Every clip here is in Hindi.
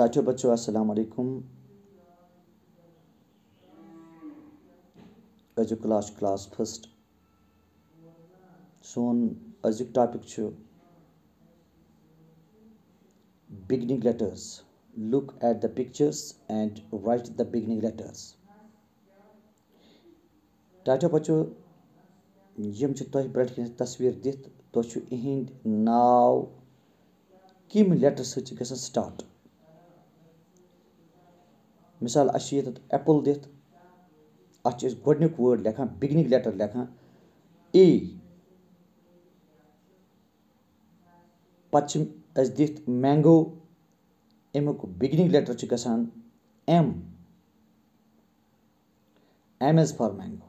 काटो बच्चों अस्सलाम वालेकुम अजुक क्लास क्लास फर्स्ट सोन अजुक topic beginning letters look at the pictures and write the beginning letters टाटो बच्चों यम तुह तस्वीर दिख तुह इहिंद नाव कम लेटर सटार्ट مِثال اَسہِ چھِ ییٚتٮ۪تھ اٮ۪پٕل دِتھ اَتھ چھِ أسۍ گۄڈٕنیُک وٲڈ لیکھان بِگنِنٛگ لٮ۪ٹَر لیکھان اے پَتہٕ چھِ اَسہِ دِتھ مینٛگو اَمیُک بِگنِنٛگ لٮ۪ٹَر چھِ گژھان M M is for mango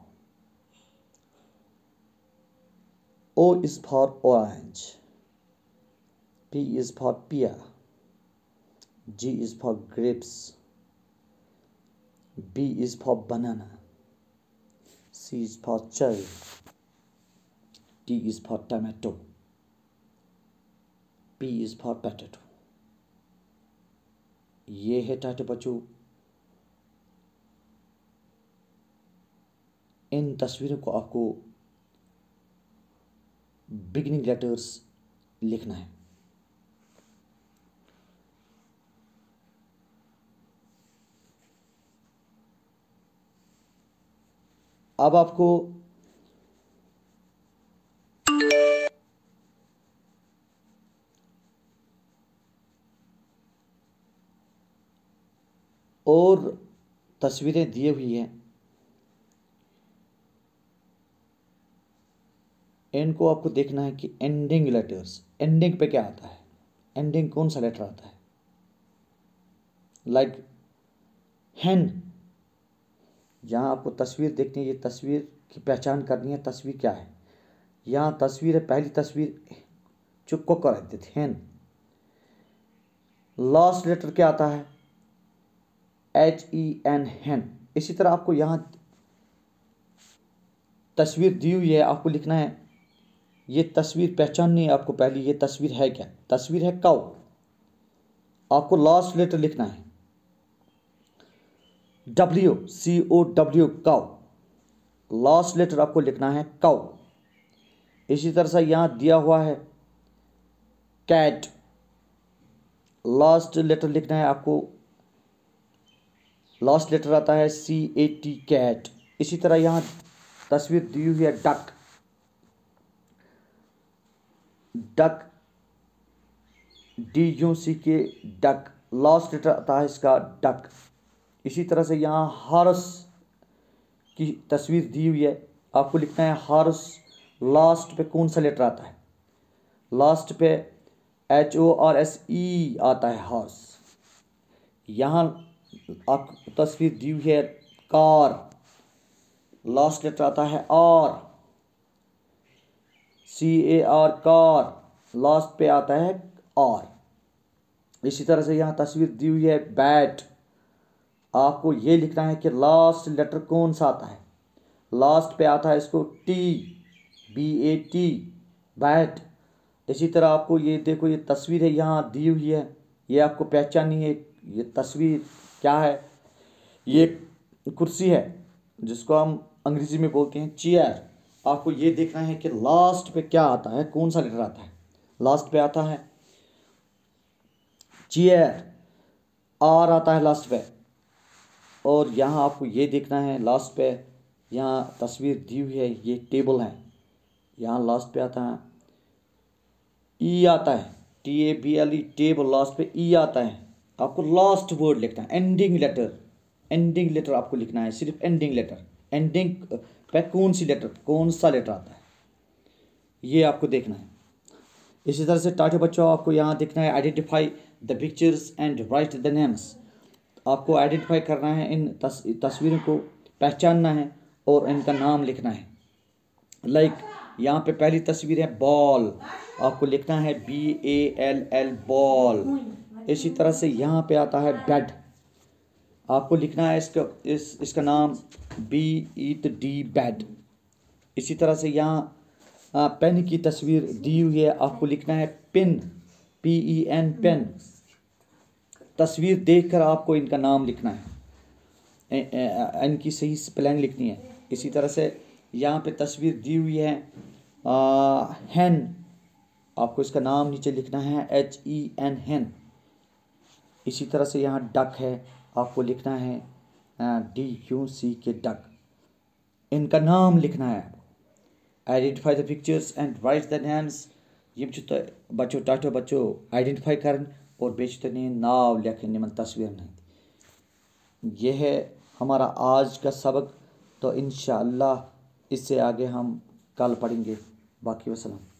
O is for orange P is for pear G is for grapes B is for banana. C is for cherry. D is for tomato. P is for potato. ये है टाटे बच्चों इन तस्वीरों को आपको बिगनिंग लेटर्स लिखना है अब आपको और तस्वीरें दिए हुई हैं इनको आपको देखना है कि एंडिंग लेटर्स एंडिंग पे क्या आता है एंडिंग कौन सा लेटर आता है लाइक like, हैन यहाँ आपको तस्वीर देखनी है ये तस्वीर की पहचान करनी है तस्वीर क्या है यहाँ तस्वीर है पहली तस्वीर चुपको कर देते थे लास्ट लेटर क्या आता है एच ई एन हैन इसी तरह आपको यहाँ तस्वीर दी हुई है आपको लिखना है ये तस्वीर पहचाननी है आपको पहली ये तस्वीर है क्या तस्वीर है काउ आपको लास्ट लेटर लिखना है W C O W cow last letter आपको लिखना है काउ इसी तरह से यहां दिया हुआ है कैट लास्ट लेटर लिखना है आपको लास्ट लेटर आता है सी ए टी कैट इसी तरह यहां तस्वीर दी हुई है duck duck D U C K duck last letter आता है इसका डक इसी तरह से यहाँ हारस की तस्वीर दी हुई है आपको लिखना है हारस लास्ट पे कौन सा लेटर आता है लास्ट पे H O R S E आता है हार्स यहाँ आप तस्वीर दी हुई है कार लास्ट लेटर आता है R C A R car last पे आता है आर इसी तरह से यहाँ तस्वीर दी हुई है बैट आपको ये लिखना है कि लास्ट लेटर कौन सा आता है लास्ट पे आता है इसको T B A T bat इसी तरह आपको ये देखो ये तस्वीर है यहाँ दी हुई है ये आपको पहचानी है ये तस्वीर क्या है ये कुर्सी है जिसको हम अंग्रेजी में बोलते हैं चेयर आपको ये देखना है कि लास्ट पे क्या आता है कौन सा लेटर आता है लास्ट पे आता है चेयर आर आता है लास्ट पे और यहाँ आपको ये देखना है लास्ट पे यहाँ तस्वीर दी हुई है ये टेबल है यहाँ लास्ट पे आता है ई आता है T A B L E table last पे ई आता है आपको लास्ट वर्ड लिखना है एंडिंग लेटर एंडिंग लेटर आपको लिखना है सिर्फ एंडिंग लेटर एंडिंग पे कौन सी लेटर कौन सा लेटर आता है ये आपको देखना है इसी तरह से टाटे बच्चों आपको यहाँ देखना है identify the pictures and write the names आपको आइडेंटिफाई करना है इन तस, तस्वीरों को पहचानना है और इनका नाम लिखना है लाइक like, यहाँ पे पहली तस्वीर है बॉल आपको लिखना है B A L L ball इसी तरह से यहाँ पे आता है बेड आपको लिखना है इसका इस इसका नाम बी ईट डी बेड इसी तरह से यहाँ पेन की तस्वीर दी हुई है आपको लिखना है pen P E N pen तस्वीर देखकर आपको इनका नाम लिखना है इनकी सही स्पेलिंग लिखनी है इसी तरह से यहाँ पे तस्वीर दी हुई है हैन आपको इसका नाम नीचे लिखना है एच ई एन हैन इसी तरह से यहाँ डक है आपको लिखना है D U C K duck इनका नाम लिखना है identify the pictures and write the names ये बच्चों तो- बच्चों टाटो बच्चों आइडेंटिफाई कर और बेचतने नाव लेखन इन तस्वीर यह है हमारा आज का सबक तो इन इससे आगे हम कल पढ़ेंगे बाकी वसलम